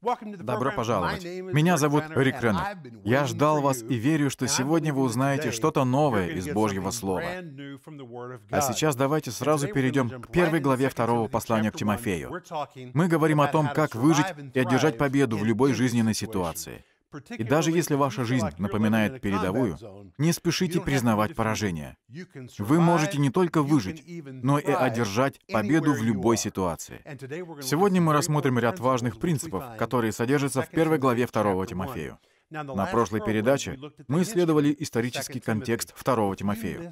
Добро пожаловать. Меня зовут Рик Реннер. Я ждал вас и верю, что сегодня вы узнаете что-то новое из Божьего Слова. А сейчас давайте сразу перейдем к первой главе второго послания к Тимофею. Мы говорим о том, как выжить и одержать победу в любой жизненной ситуации. И даже если ваша жизнь напоминает передовую, не спешите признавать поражение. Вы можете не только выжить, но и одержать победу в любой ситуации. Сегодня мы рассмотрим ряд важных принципов, которые содержатся в первой главе 2 Тимофею. На прошлой передаче мы исследовали исторический контекст второго Тимофею.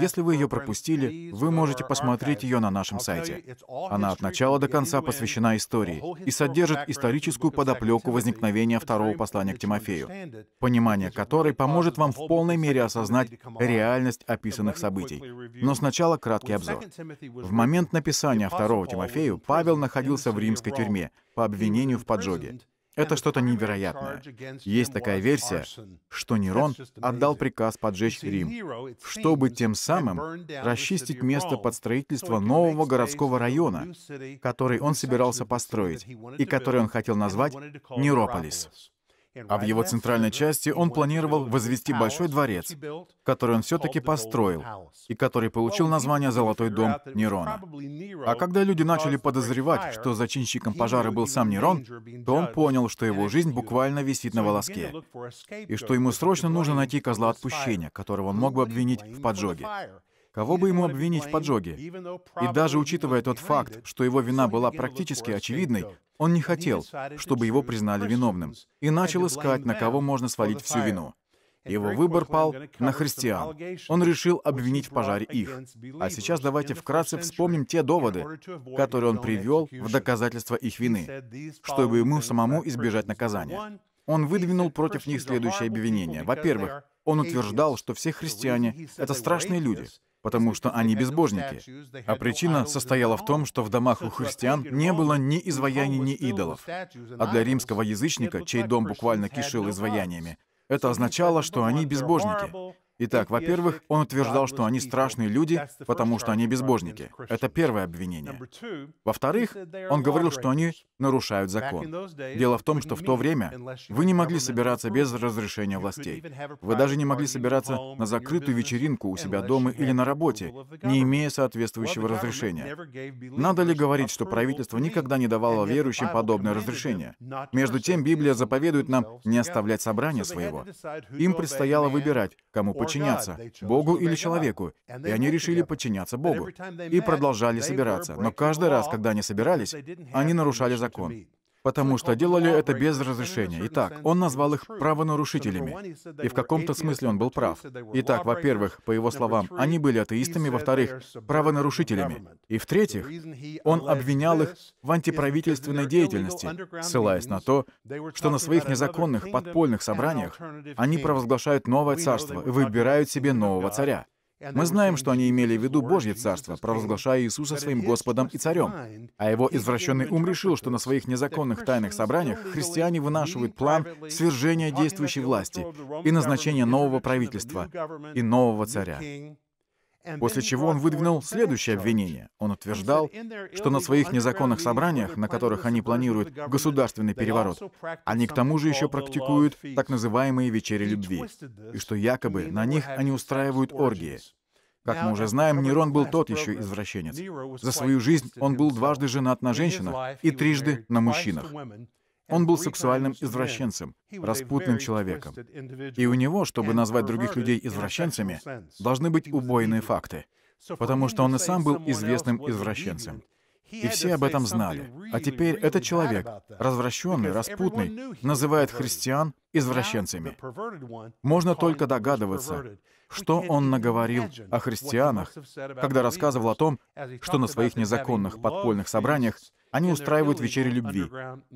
Если вы ее пропустили, вы можете посмотреть ее на нашем сайте. Она от начала до конца посвящена истории и содержит историческую подоплеку возникновения второго послания к Тимофею, понимание которой поможет вам в полной мере осознать реальность описанных событий. Но сначала краткий обзор. В момент написания второго Тимофею Павел находился в римской тюрьме по обвинению в поджоге. Это что-то невероятное. Есть такая версия, что Нерон отдал приказ поджечь Рим, чтобы тем самым расчистить место под строительство нового городского района, который он собирался построить и который он хотел назвать Нерополис. А в его центральной части он планировал возвести большой дворец, который он все-таки построил, и который получил название «Золотой дом Нерона». А когда люди начали подозревать, что зачинщиком пожара был сам Нерон, то он понял, что его жизнь буквально висит на волоске, и что ему срочно нужно найти козла отпущения, которого он мог бы обвинить в поджоге. Кого бы ему обвинить в поджоге? И даже учитывая тот факт, что его вина была практически очевидной, он не хотел, чтобы его признали виновным, и начал искать, на кого можно свалить всю вину. Его выбор пал на христиан. Он решил обвинить в пожаре их. А сейчас давайте вкратце вспомним те доводы, которые он привел в доказательство их вины, чтобы ему самому избежать наказания. Он выдвинул против них следующее обвинение. Во-первых, он утверждал, что все христиане — это страшные люди, потому что они безбожники. А причина состояла в том, что в домах у христиан не было ни изваяний, ни идолов. А для римского язычника, чей дом буквально кишил изваяниями, это означало, что они безбожники. Итак, во-первых, он утверждал, что они страшные люди, потому что они безбожники. Это первое обвинение. Во-вторых, он говорил, что они нарушают закон. Дело в том, что в то время вы не могли собираться без разрешения властей. Вы даже не могли собираться на закрытую вечеринку у себя дома или на работе, не имея соответствующего разрешения. Надо ли говорить, что правительство никогда не давало верующим подобное разрешение? Между тем, Библия заповедует нам не оставлять собрания своего. Им предстояло выбирать, кому подчиняться, Богу или человеку, и они решили подчиняться Богу, и продолжали собираться. Но каждый раз, когда они собирались, они нарушали закон потому что делали это без разрешения. Итак, он назвал их правонарушителями. И в каком-то смысле он был прав. Итак, во-первых, по его словам, они были атеистами, во-вторых, правонарушителями. И в-третьих, он обвинял их в антиправительственной деятельности, ссылаясь на то, что на своих незаконных подпольных собраниях они провозглашают новое царство и выбирают себе нового царя. Мы знаем, что они имели в виду Божье Царство, провозглашая Иисуса своим Господом и Царем. А его извращенный ум решил, что на своих незаконных тайных собраниях христиане вынашивают план свержения действующей власти и назначения нового правительства и нового царя. После чего он выдвинул следующее обвинение. Он утверждал, что на своих незаконных собраниях, на которых они планируют государственный переворот, они к тому же еще практикуют так называемые «вечери любви», и что якобы на них они устраивают оргии. Как мы уже знаем, Нерон был тот еще извращенец. За свою жизнь он был дважды женат на женщинах и трижды на мужчинах. Он был сексуальным извращенцем, распутным человеком. И у него, чтобы назвать других людей извращенцами, должны быть убойные факты, потому что он и сам был известным извращенцем. И все об этом знали. А теперь этот человек, развращенный, распутный, называет христиан извращенцами. Можно только догадываться, что он наговорил о христианах, когда рассказывал о том, что на своих незаконных подпольных собраниях они устраивают вечери любви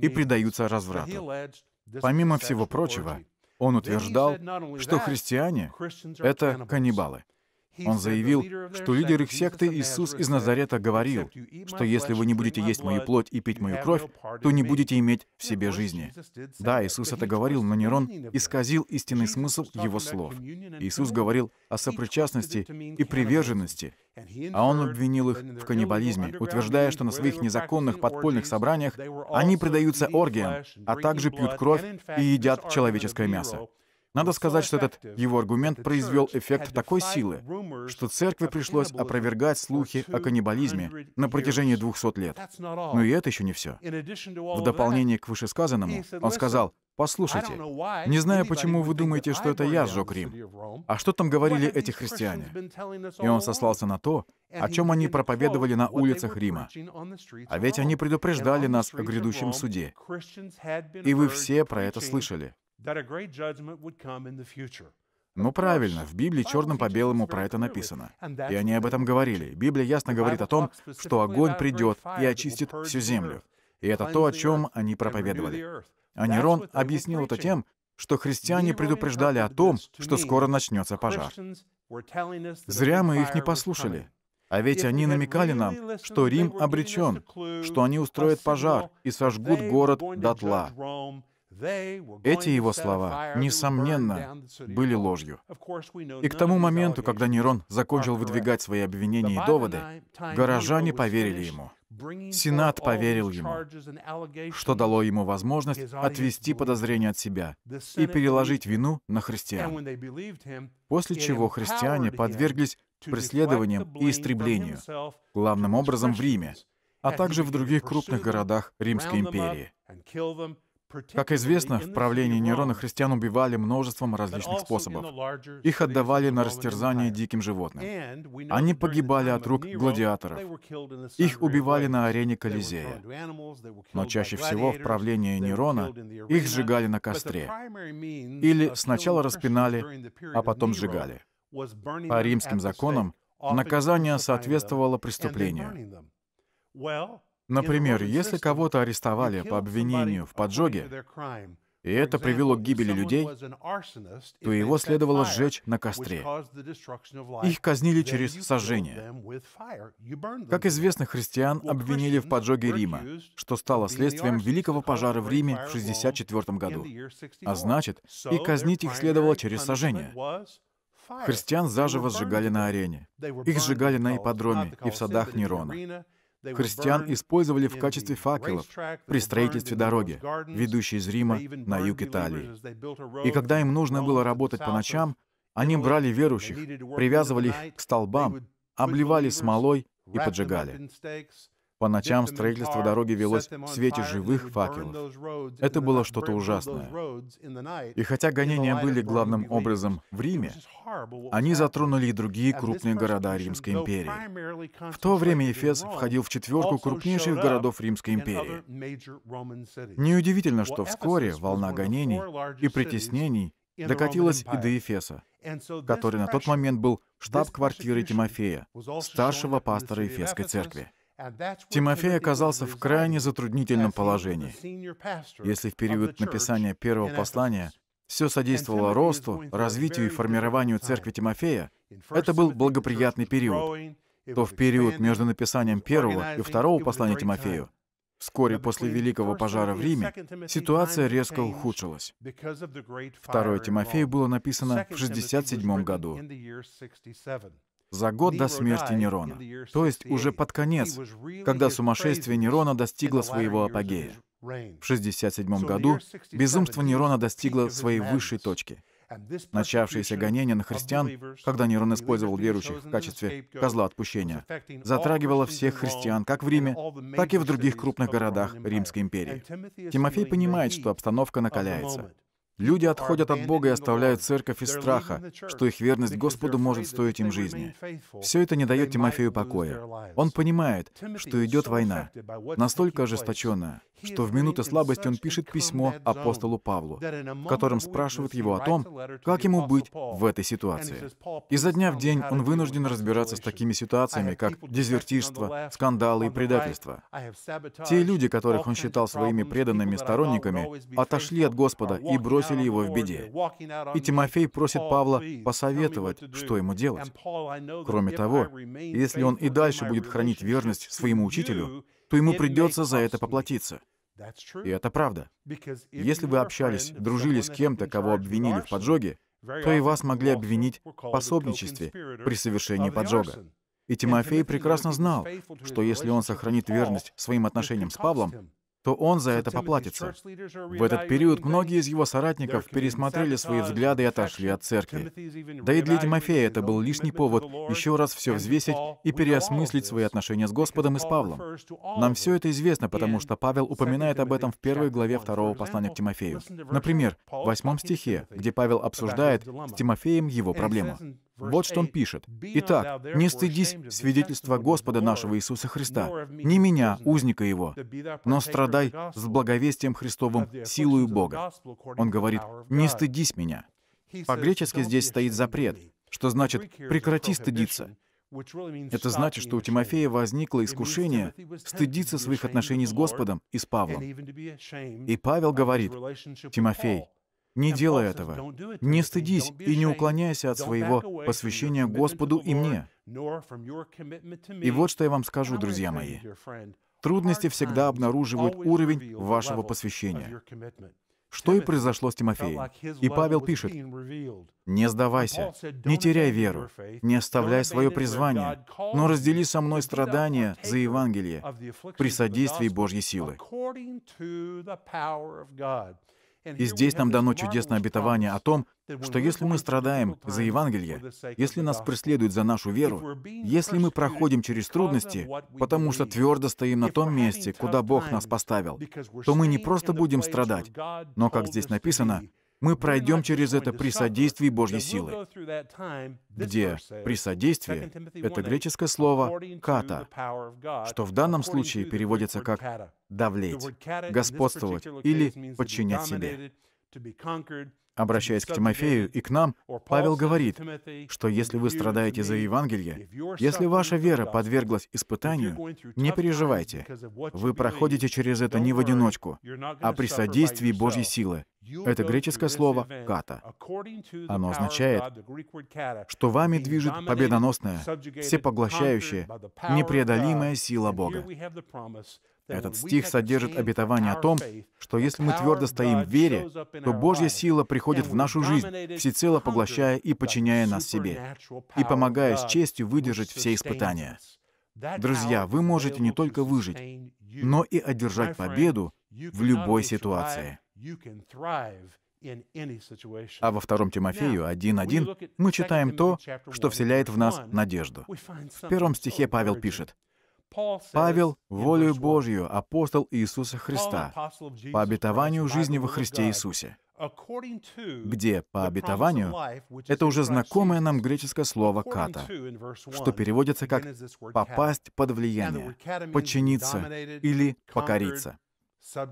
и предаются разврату. Помимо всего прочего, он утверждал, что христиане — это каннибалы. Он заявил, что лидер их секты Иисус из Назарета говорил, что если вы не будете есть мою плоть и пить мою кровь, то не будете иметь в себе жизни. Да, Иисус это говорил, но Нерон исказил истинный смысл его слов. Иисус говорил о сопричастности и приверженности, а он обвинил их в каннибализме, утверждая, что на своих незаконных подпольных собраниях они предаются оргиям, а также пьют кровь и едят человеческое мясо. Надо сказать, что этот его аргумент произвел эффект такой силы, что церкви пришлось опровергать слухи о каннибализме на протяжении 200 лет. Но и это еще не все. В дополнение к вышесказанному, он сказал, «Послушайте, не знаю, почему вы думаете, что это я сжег Рим. А что там говорили эти христиане?» И он сослался на то, о чем они проповедовали на улицах Рима. А ведь они предупреждали нас о грядущем суде. И вы все про это слышали. Ну правильно, в Библии черным по белому про это написано. И они об этом говорили. Библия ясно говорит о том, что огонь придет и очистит всю землю. И это то, о чем они проповедовали. А Нерон объяснил это тем, что христиане предупреждали о том, что скоро начнется пожар. Зря мы их не послушали. А ведь они намекали нам, что Рим обречен, что они устроят пожар и сожгут город дотла. Эти его слова, несомненно, были ложью. И к тому моменту, когда Нерон закончил выдвигать свои обвинения и доводы, горожане поверили ему. Сенат поверил ему, что дало ему возможность отвести подозрения от себя и переложить вину на христиан. После чего христиане подверглись преследованиям и истреблению, главным образом в Риме, а также в других крупных городах Римской империи. Как известно, в правлении Нерона христиан убивали множеством различных способов. Их отдавали на растерзание диким животным. Они погибали от рук гладиаторов. Их убивали на арене Колизея. Но чаще всего в правлении Нерона их сжигали на костре. Или сначала распинали, а потом сжигали. По римским законам наказание соответствовало преступлению. Например, если кого-то арестовали по обвинению в поджоге, и это привело к гибели людей, то его следовало сжечь на костре. Их казнили через сожжение. Как известно, христиан обвинили в поджоге Рима, что стало следствием великого пожара в Риме в 64 году. А значит, и казнить их следовало через сожжение. Христиан заживо сжигали на арене. Их сжигали на ипподроме и в садах Нерона. Христиан использовали в качестве факелов при строительстве дороги, ведущей из Рима на юг Италии. И когда им нужно было работать по ночам, они брали верующих, привязывали их к столбам, обливали смолой и поджигали. По ночам строительство дороги велось в свете живых факелов. Это было что-то ужасное. И хотя гонения были главным образом в Риме, они затронули и другие крупные города Римской империи. В то время Эфес входил в четверку крупнейших городов Римской империи. Неудивительно, что вскоре волна гонений и притеснений докатилась и до Эфеса, который на тот момент был штаб-квартирой Тимофея, старшего пастора эфесской церкви. Тимофей оказался в крайне затруднительном положении. Если в период написания первого послания все содействовало росту, развитию и формированию церкви Тимофея, это был благоприятный период, то в период между написанием первого и второго послания Тимофею Вскоре после Великого пожара в Риме ситуация резко ухудшилась. Второе Тимофею было написано в 67 году за год до смерти Нерона, то есть уже под конец, когда сумасшествие Нерона достигло своего апогея. В 67 году безумство Нерона достигло своей высшей точки. Начавшееся гонение на христиан, когда Нерон использовал верующих в качестве козла отпущения, затрагивало всех христиан как в Риме, так и в других крупных городах Римской империи. Тимофей понимает, что обстановка накаляется. Люди отходят от Бога и оставляют церковь из страха, что их верность Господу может стоить им жизни. Все это не дает Тимофею покоя. Он понимает, что идет война, настолько ожесточенная, что в минуты слабости он пишет письмо апостолу Павлу, в котором спрашивает его о том, как ему быть в этой ситуации. И за дня в день он вынужден разбираться с такими ситуациями, как дезертирство, скандалы и предательство. Те люди, которых он считал своими преданными сторонниками, отошли от Господа и бросили его в беде. И Тимофей просит Павла посоветовать, что ему делать. Кроме того, если он и дальше будет хранить верность своему учителю, то ему придется за это поплатиться. И это правда. Если вы общались, дружили с кем-то, кого обвинили в поджоге, то и вас могли обвинить в пособничестве при совершении поджога. И Тимофей прекрасно знал, что если он сохранит верность своим отношениям с Павлом, то он за это поплатится. В этот период многие из его соратников пересмотрели свои взгляды и отошли от церкви. Да и для Тимофея это был лишний повод еще раз все взвесить и переосмыслить свои отношения с Господом и с Павлом. Нам все это известно, потому что Павел упоминает об этом в первой главе второго послания к Тимофею. Например, в восьмом стихе, где Павел обсуждает с Тимофеем его проблему. Вот что он пишет. «Итак, не стыдись свидетельства Господа нашего Иисуса Христа, не меня, узника его, но страдай с благовестием Христовым силою Бога». Он говорит, «Не стыдись меня». По-гречески здесь стоит запрет, что значит «прекрати стыдиться». Это значит, что у Тимофея возникло искушение стыдиться своих отношений с Господом и с Павлом. И Павел говорит, «Тимофей, не делай этого. Не стыдись и не уклоняйся от своего посвящения Господу и мне. И вот что я вам скажу, друзья мои. Трудности всегда обнаруживают уровень вашего посвящения. Что и произошло с Тимофеем. И Павел пишет, «Не сдавайся, не теряй веру, не оставляй свое призвание, но раздели со мной страдания за Евангелие при содействии Божьей силы». И здесь нам дано чудесное обетование о том, что если мы страдаем за Евангелие, если нас преследуют за нашу веру, если мы проходим через трудности, потому что твердо стоим на том месте, куда Бог нас поставил, то мы не просто будем страдать, но, как здесь написано, мы пройдем через это при содействии Божьей силы, где «при содействии» — это греческое слово «ката», что в данном случае переводится как давлеть, господствовать или подчинять себе. Обращаясь к Тимофею и к нам, Павел говорит, что если вы страдаете за Евангелие, если ваша вера подверглась испытанию, не переживайте. Вы проходите через это не в одиночку, а при содействии Божьей силы. Это греческое слово «ката». Оно означает, что вами движет победоносная, всепоглощающая, непреодолимая сила Бога. Этот стих содержит обетование о том, что если мы твердо стоим в вере, то Божья сила приходит в нашу жизнь, всецело поглощая и подчиняя нас себе, и помогая с честью выдержать все испытания. Друзья, вы можете не только выжить, но и одержать победу в любой ситуации. А во втором Тимофею 1.1 мы читаем то, что вселяет в нас надежду. В первом стихе Павел пишет, Павел, волею Божью, апостол Иисуса Христа, по обетованию жизни во Христе Иисусе, где по обетованию это уже знакомое нам греческое слово «ката», что переводится как «попасть под влияние», «подчиниться» или «покориться». С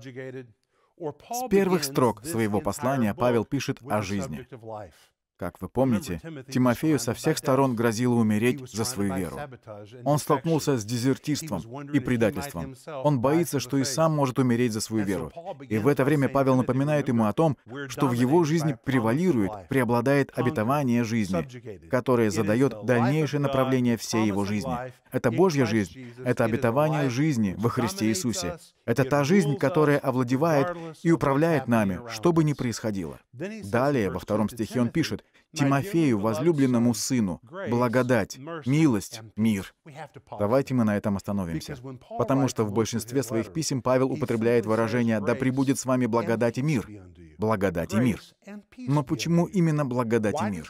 первых строк своего послания Павел пишет о жизни. Как вы помните, Тимофею со всех сторон грозило умереть за свою веру. Он столкнулся с дезертирством и предательством. Он боится, что и сам может умереть за свою веру. И в это время Павел напоминает ему о том, что в его жизни превалирует, преобладает обетование жизни, которое задает дальнейшее направление всей его жизни. Это Божья жизнь, это обетование жизни во Христе Иисусе. Это та жизнь, которая овладевает и управляет нами, что бы ни происходило. Далее, во втором стихе он пишет, Тимофею, возлюбленному сыну, благодать, милость, мир. Давайте мы на этом остановимся. Потому что в большинстве своих писем Павел употребляет выражение «да пребудет с вами благодать и мир». Благодать и мир. Но почему именно благодать и мир?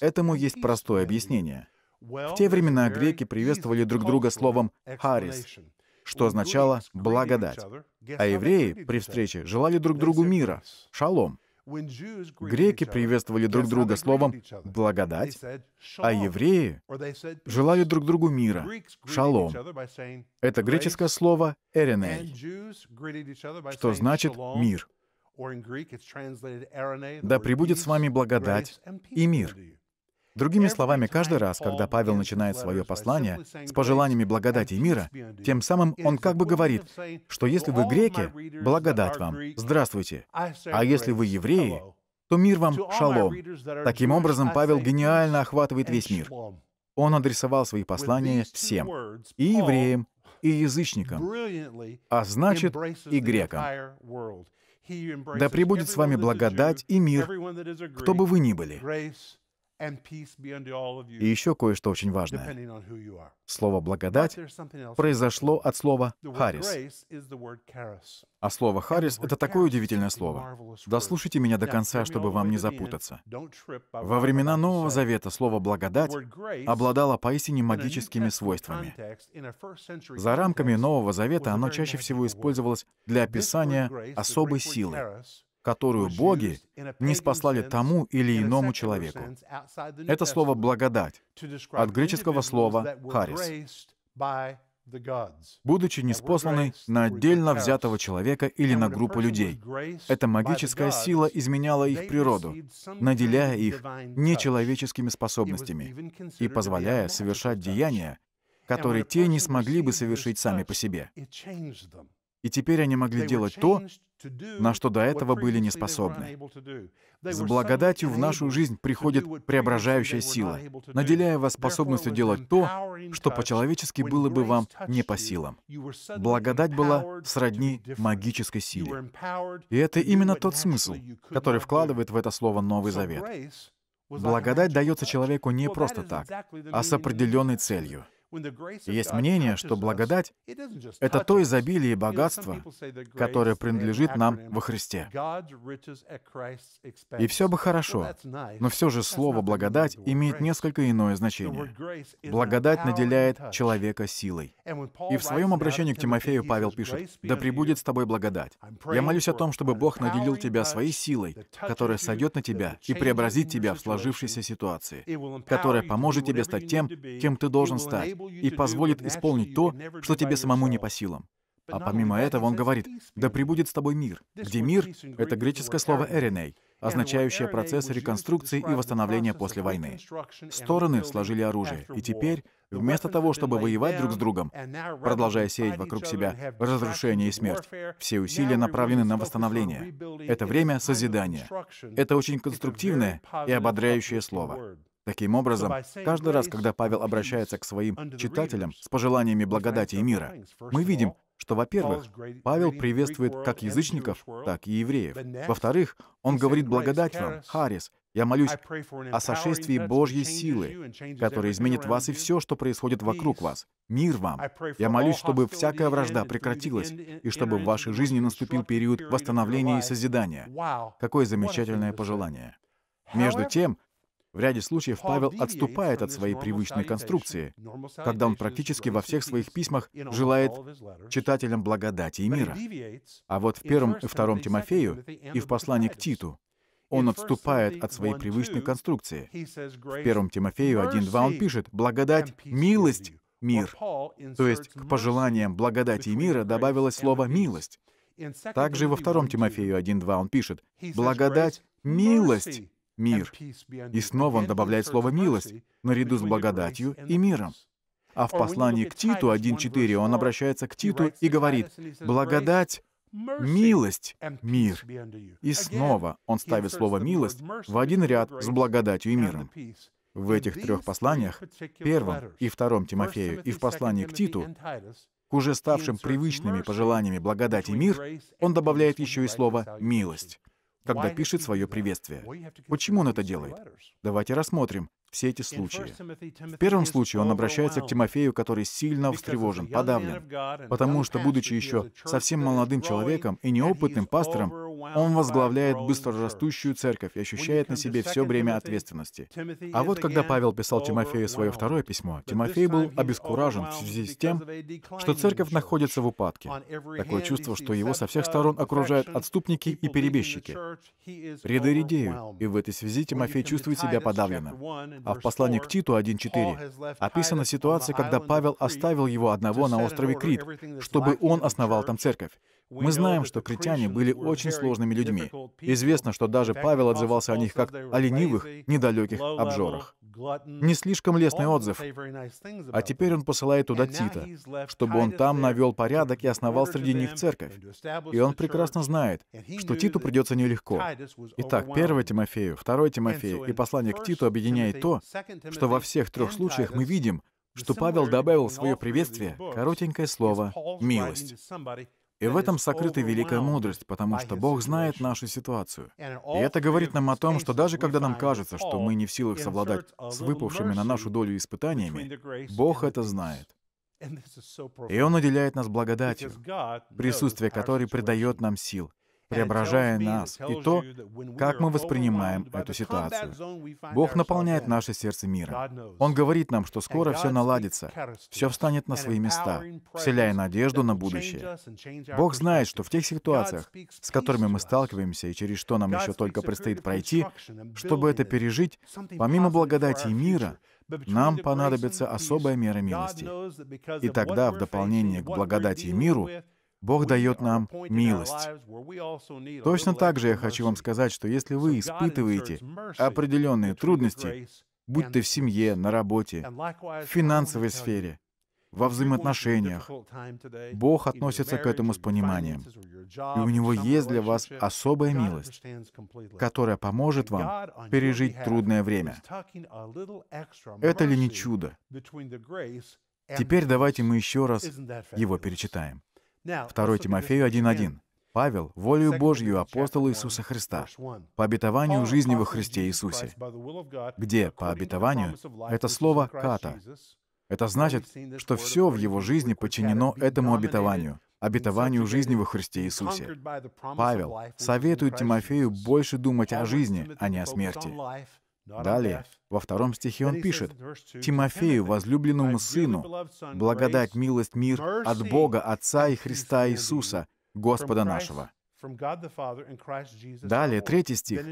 Этому есть простое объяснение. В те времена греки приветствовали друг друга словом «харис», что означало «благодать». А евреи при встрече желали друг другу мира, шалом. Греки приветствовали друг друга словом «благодать», а евреи желали друг другу мира, «шалом». Это греческое слово «эреней», что значит «мир». «Да пребудет с вами благодать и мир». Другими словами, каждый раз, когда Павел начинает свое послание с пожеланиями благодати и мира, тем самым он как бы говорит, что если вы греки, благодать вам, здравствуйте. А если вы евреи, то мир вам шалом. Таким образом, Павел гениально охватывает весь мир. Он адресовал свои послания всем, и евреям, и язычникам, а значит, и грекам. Да пребудет с вами благодать и мир, кто бы вы ни были. И еще кое-что очень важное. Слово «благодать» произошло от слова «харис». А слово «харис» — это такое удивительное слово. Дослушайте меня до конца, чтобы вам не запутаться. Во времена Нового Завета слово «благодать» обладало поистине магическими свойствами. За рамками Нового Завета оно чаще всего использовалось для описания особой силы, которую боги не спаслали тому или иному человеку. Это слово «благодать» от греческого слова «харис». Будучи неспосланной на отдельно взятого человека или на группу людей, эта магическая сила изменяла их природу, наделяя их нечеловеческими способностями и позволяя совершать деяния, которые те не смогли бы совершить сами по себе. И теперь они могли делать то, на что до этого были не способны. С благодатью в нашу жизнь приходит преображающая сила, наделяя вас способностью делать то, что по-человечески было бы вам не по силам. Благодать была сродни магической силе. И это именно тот смысл, который вкладывает в это слово Новый Завет. Благодать дается человеку не просто так, а с определенной целью — есть мнение, что благодать — это то изобилие и богатство, которое принадлежит нам во Христе. И все бы хорошо, но все же слово «благодать» имеет несколько иное значение. Благодать наделяет человека силой. И в своем обращении к Тимофею Павел пишет, «Да пребудет с тобой благодать». Я молюсь о том, чтобы Бог наделил тебя своей силой, которая сойдет на тебя и преобразит тебя в сложившейся ситуации, которая поможет тебе стать тем, кем ты должен стать, и позволит исполнить то, что тебе самому не по силам. А помимо этого он говорит, «Да пребудет с тобой мир», где мир — это греческое слово эреней, означающее процесс реконструкции и восстановления после войны. Стороны сложили оружие, и теперь, вместо того, чтобы воевать друг с другом, продолжая сеять вокруг себя разрушение и смерть, все усилия направлены на восстановление. Это время созидания. Это очень конструктивное и ободряющее слово. Таким образом, каждый раз, когда Павел обращается к своим читателям с пожеланиями благодати и мира, мы видим, что, во-первых, Павел приветствует как язычников, так и евреев. Во-вторых, он говорит «благодать вам, Харис, я молюсь о сошествии Божьей силы, которая изменит вас и все, что происходит вокруг вас. Мир вам. Я молюсь, чтобы всякая вражда прекратилась, и чтобы в вашей жизни наступил период восстановления и созидания. Какое замечательное пожелание. Между тем, в ряде случаев Павел отступает от своей привычной конструкции, когда он практически во всех своих письмах желает читателям благодати и мира. А вот в первом и втором Тимофею и в послании к Титу он отступает от своей привычной конструкции. В первом Тимофею 1.2 он пишет «благодать, милость, мир». То есть к пожеланиям благодати и мира добавилось слово «милость». Также во втором Тимофею 1.2 он пишет «благодать, милость, мир. И снова он добавляет слово «милость» наряду с благодатью и миром. А в послании к Титу 1.4 он обращается к Титу и говорит «благодать милость, мир. И снова он ставит слово «милость» в один ряд с благодатью и миром. В этих трех посланиях, первом и втором Тимофею и в послании к Титу, к уже ставшим привычными пожеланиями благодать и мир, он добавляет еще и слово «милость» когда пишет свое приветствие. Почему он это делает? Давайте рассмотрим, все эти случаи. В первом случае он обращается к Тимофею, который сильно встревожен, подавлен, потому что, будучи еще совсем молодым человеком и неопытным пастором, он возглавляет быстро растущую церковь и ощущает на себе все время ответственности. А вот когда Павел писал Тимофею свое второе письмо, Тимофей был обескуражен в связи с тем, что церковь находится в упадке. Такое чувство, что его со всех uh, сторон окружают отступники и перебежчики. Ряды редеют, и в этой связи Тимофей чувствует себя подавленным а в послании к Титу 1.4 описана ситуация, когда Павел оставил его одного на острове Крит, чтобы он основал там церковь. Мы знаем, что критяне были очень сложными людьми. Известно, что даже Павел отзывался о них как о ленивых, недалеких обжорах. Не слишком лестный отзыв. А теперь он посылает туда Тита, чтобы он там навел порядок и основал среди них церковь. И он прекрасно знает, что Титу придется нелегко. Итак, 1 Тимофею, 2 Тимофею и послание к Титу объединяет то, что во всех трех случаях мы видим, что Павел добавил в свое приветствие коротенькое слово «милость». И в этом сокрыта великая мудрость, потому что Бог знает нашу ситуацию. И это говорит нам о том, что даже когда нам кажется, что мы не в силах совладать с выпавшими на нашу долю испытаниями, Бог это знает. И Он наделяет нас благодатью, присутствие которой придает нам сил — преображая нас, и то, как мы воспринимаем эту ситуацию. Бог наполняет наше сердце миром. Он говорит нам, что скоро все наладится, все встанет на свои места, вселяя надежду на будущее. Бог знает, что в тех ситуациях, с которыми мы сталкиваемся и через что нам еще только предстоит пройти, чтобы это пережить, помимо благодати и мира, нам понадобится особая мера милости. И тогда, в дополнение к благодати и миру, Бог дает нам милость. Точно так же я хочу вам сказать, что если вы испытываете определенные трудности, будь то в семье, на работе, в финансовой сфере, во взаимоотношениях. Бог относится к этому с пониманием. И у Него есть для вас особая милость, которая поможет вам пережить трудное время. Это ли не чудо? Теперь давайте мы еще раз его перечитаем. 2 Тимофею 1.1. Павел, волею Божью апостол Иисуса Христа, по обетованию жизни во Христе Иисусе, где по обетованию это слово «ката». Это значит, что все в его жизни подчинено этому обетованию, обетованию жизни во Христе Иисусе. Павел советует Тимофею больше думать о жизни, а не о смерти. Далее, во втором стихе он пишет, «Тимофею, возлюбленному сыну, благодать, милость, мир от Бога, Отца и Христа Иисуса, Господа нашего». Далее, третий стих.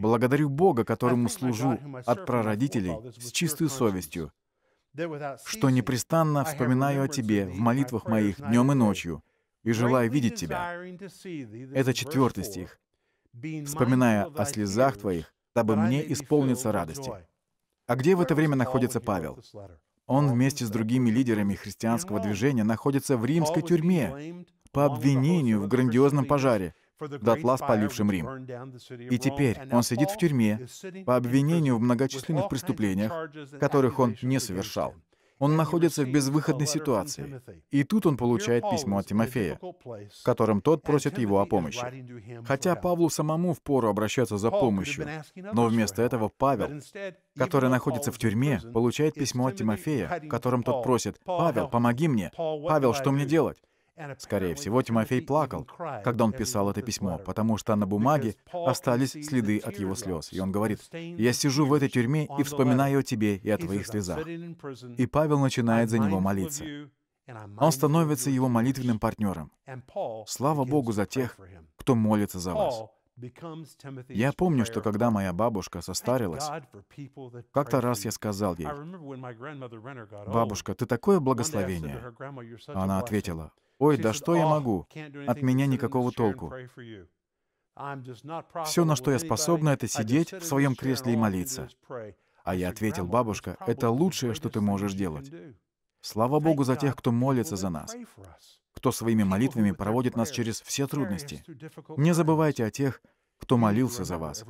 «Благодарю Бога, которому служу от прародителей с чистой совестью, что непрестанно вспоминаю о Тебе в молитвах моих днем и ночью, и желаю видеть Тебя». Это четвертый стих. «Вспоминая о слезах Твоих, дабы мне исполниться радости». А где в это время находится Павел? Он вместе с другими лидерами христианского движения находится в римской тюрьме по обвинению в грандиозном пожаре, дотла спалившем Рим. И теперь он сидит в тюрьме по обвинению в многочисленных преступлениях, которых он не совершал. Он находится в безвыходной ситуации. И тут он получает письмо от Тимофея, в котором тот просит его о помощи. Хотя Павлу самому впору обращаться за помощью, но вместо этого Павел, который находится в тюрьме, получает письмо от Тимофея, в котором тот просит «Павел, помоги мне! Павел, что мне делать?» Скорее всего, Тимофей плакал, когда он писал это письмо, потому что на бумаге остались следы от его слез. И он говорит, «Я сижу в этой тюрьме и вспоминаю о тебе и о твоих слезах». И Павел начинает за него молиться. Он становится его молитвенным партнером. Слава Богу за тех, кто молится за вас. Я помню, что когда моя бабушка состарилась, как-то раз я сказал ей, «Бабушка, ты такое благословение!» Она ответила, «Ой, да что я oh, могу? От меня никакого толку. Все, на что я способна, это сидеть в своем кресле и молиться». А я ответил, «Бабушка, это лучшее, что ты можешь делать». Слава Богу за тех, кто молится за нас, кто своими молитвами проводит нас через все трудности. Не забывайте о тех, кто молился за вас.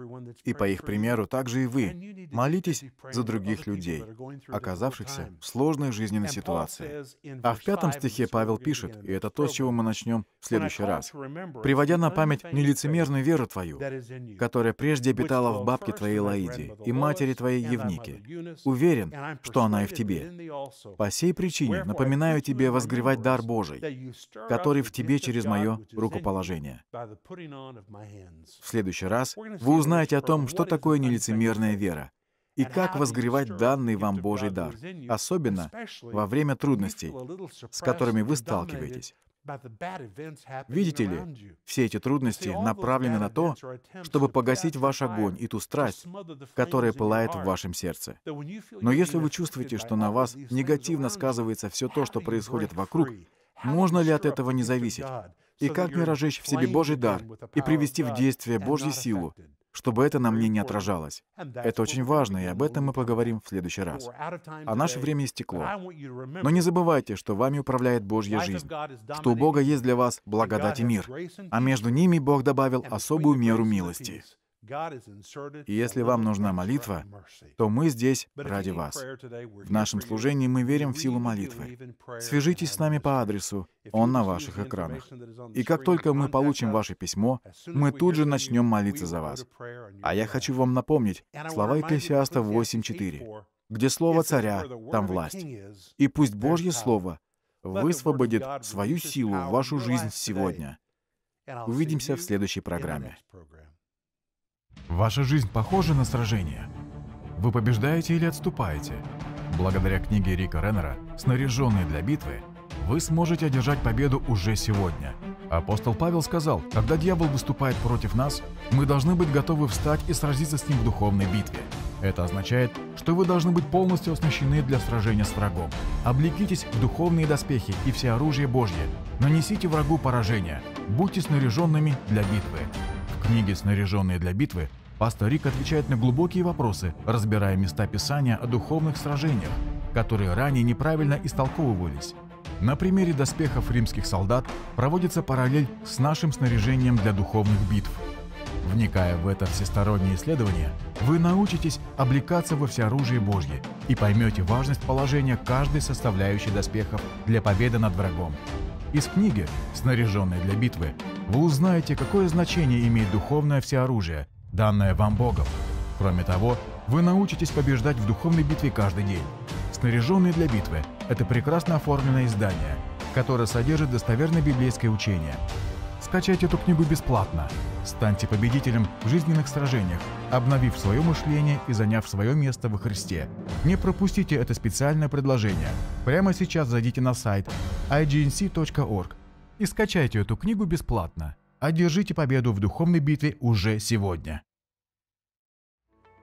И по их примеру также и вы молитесь за других людей, оказавшихся в сложной жизненной ситуации. А в пятом стихе Павел пишет, и это то, с чего мы начнем в следующий раз, приводя на память нелицемерную веру твою, которая прежде обитала в бабке твоей Лаиде и матери твоей Евнике. Уверен, что она и в тебе. По сей причине напоминаю тебе возгревать дар Божий, который в тебе через мое рукоположение. В следующий раз вы узнаете о том, что такое нелицемерная вера и как возгревать данный вам Божий дар, особенно во время трудностей, с которыми вы сталкиваетесь. Видите ли, все эти трудности направлены на то, чтобы погасить ваш огонь и ту страсть, которая пылает в вашем сердце. Но если вы чувствуете, что на вас негативно сказывается все то, что происходит вокруг, можно ли от этого не зависеть? И как мне разжечь в себе Божий дар и привести в действие Божью силу, чтобы это на мне не отражалось. Это очень важно, и об этом мы поговорим в следующий раз. А наше время истекло. Но не забывайте, что вами управляет Божья жизнь, что у Бога есть для вас благодать и мир, а между ними Бог добавил особую меру милости. И если вам нужна молитва, то мы здесь ради вас. В нашем служении мы верим в силу молитвы. Свяжитесь с нами по адресу, он на ваших экранах. И как только мы получим ваше письмо, мы тут же начнем молиться за вас. А я хочу вам напомнить слова Экклесиаста 8.4. «Где слово царя, там власть. И пусть Божье слово высвободит свою силу в вашу жизнь сегодня». Увидимся в следующей программе. Ваша жизнь похожа на сражение. Вы побеждаете или отступаете. Благодаря книге Рика Реннера «Снаряженные для битвы» вы сможете одержать победу уже сегодня. Апостол Павел сказал, когда дьявол выступает против нас, мы должны быть готовы встать и сразиться с ним в духовной битве. Это означает, что вы должны быть полностью оснащены для сражения с врагом. Облекитесь в духовные доспехи и все оружие Божье. Нанесите врагу поражение. Будьте снаряженными для битвы книге «Снаряженные для битвы» пастор Рик отвечает на глубокие вопросы, разбирая места Писания о духовных сражениях, которые ранее неправильно истолковывались. На примере доспехов римских солдат проводится параллель с нашим снаряжением для духовных битв. Вникая в это всестороннее исследование, вы научитесь облекаться во всеоружие Божье и поймете важность положения каждой составляющей доспехов для победы над врагом. Из книги «Снаряженные для битвы» Вы узнаете, какое значение имеет духовное всеоружие, данное вам Богом. Кроме того, вы научитесь побеждать в духовной битве каждый день. Снаряженные для битвы – это прекрасно оформленное издание, которое содержит достоверное библейское учение. Скачайте эту книгу бесплатно. Станьте победителем в жизненных сражениях, обновив свое мышление и заняв свое место во Христе. Не пропустите это специальное предложение. Прямо сейчас зайдите на сайт ignc.org и скачайте эту книгу бесплатно. Одержите победу в духовной битве уже сегодня.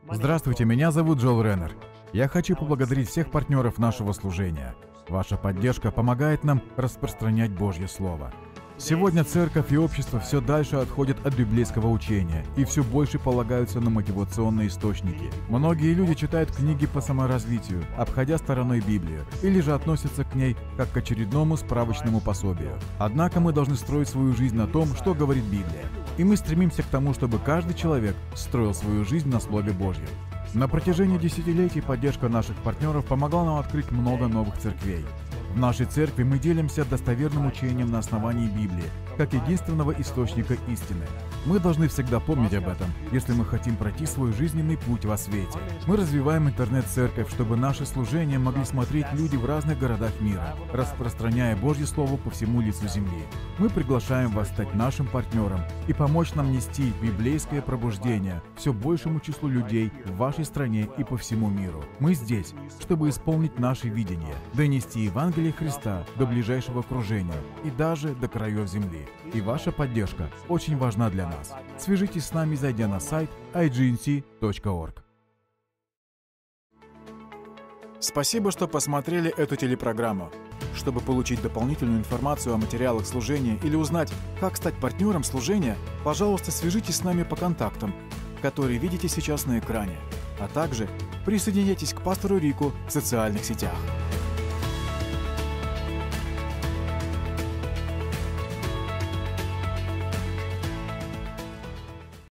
Здравствуйте, меня зовут Джол Реннер. Я хочу поблагодарить всех партнеров нашего служения. Ваша поддержка помогает нам распространять Божье Слово. Сегодня церковь и общество все дальше отходят от библейского учения и все больше полагаются на мотивационные источники. Многие люди читают книги по саморазвитию, обходя стороной Библию, или же относятся к ней как к очередному справочному пособию. Однако мы должны строить свою жизнь на том, что говорит Библия. И мы стремимся к тому, чтобы каждый человек строил свою жизнь на Слове Божьем. На протяжении десятилетий поддержка наших партнеров помогла нам открыть много новых церквей. В нашей церкви мы делимся достоверным учением на основании Библии, как единственного источника истины. Мы должны всегда помнить об этом, если мы хотим пройти свой жизненный путь во свете. Мы развиваем интернет-церковь, чтобы наши служения могли смотреть люди в разных городах мира, распространяя Божье Слово по всему лицу земли. Мы приглашаем вас стать нашим партнером и помочь нам нести библейское пробуждение все большему числу людей в вашей стране и по всему миру. Мы здесь, чтобы исполнить наше видение, донести Евангелие Христа до ближайшего окружения и даже до краев земли. И ваша поддержка очень важна для нас нас. Свяжитесь с нами, зайдя на сайт ignc.org. Спасибо, что посмотрели эту телепрограмму. Чтобы получить дополнительную информацию о материалах служения или узнать, как стать партнером служения, пожалуйста, свяжитесь с нами по контактам, которые видите сейчас на экране, а также присоединяйтесь к пастору Рику в социальных сетях.